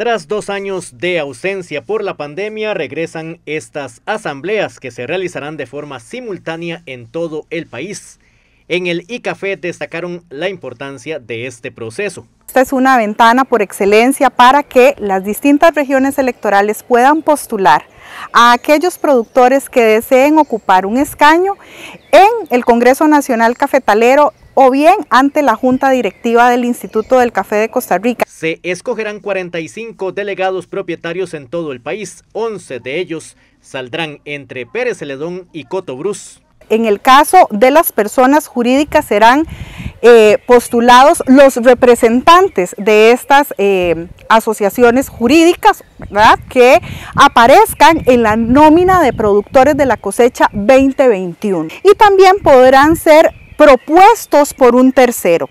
Tras dos años de ausencia por la pandemia, regresan estas asambleas que se realizarán de forma simultánea en todo el país. En el ICAFE destacaron la importancia de este proceso. Esta es una ventana por excelencia para que las distintas regiones electorales puedan postular a aquellos productores que deseen ocupar un escaño en el Congreso Nacional Cafetalero o bien ante la Junta Directiva del Instituto del Café de Costa Rica. Se escogerán 45 delegados propietarios en todo el país, 11 de ellos saldrán entre Pérez Celedón y Coto Bruce. En el caso de las personas jurídicas serán eh, postulados los representantes de estas eh, asociaciones jurídicas que aparezcan en la nómina de productores de la cosecha 2021. Y también podrán ser propuestos por un tercero.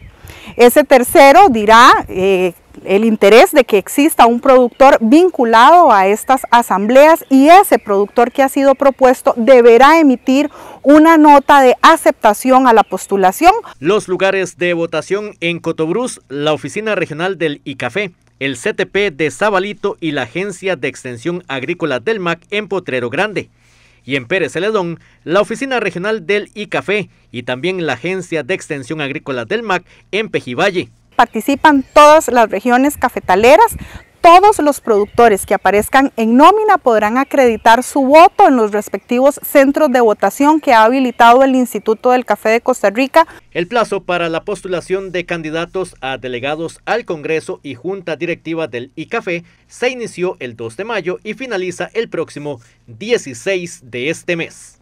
Ese tercero dirá eh, el interés de que exista un productor vinculado a estas asambleas y ese productor que ha sido propuesto deberá emitir una nota de aceptación a la postulación. Los lugares de votación en Cotobruz, la oficina regional del ICAFE, el CTP de Zabalito y la Agencia de Extensión Agrícola del MAC en Potrero Grande y en Pérez Celedón, la oficina regional del ICAFE y también la Agencia de Extensión Agrícola del MAC en Pejivalle participan todas las regiones cafetaleras, todos los productores que aparezcan en nómina podrán acreditar su voto en los respectivos centros de votación que ha habilitado el Instituto del Café de Costa Rica. El plazo para la postulación de candidatos a delegados al Congreso y Junta Directiva del ICAFE se inició el 2 de mayo y finaliza el próximo 16 de este mes.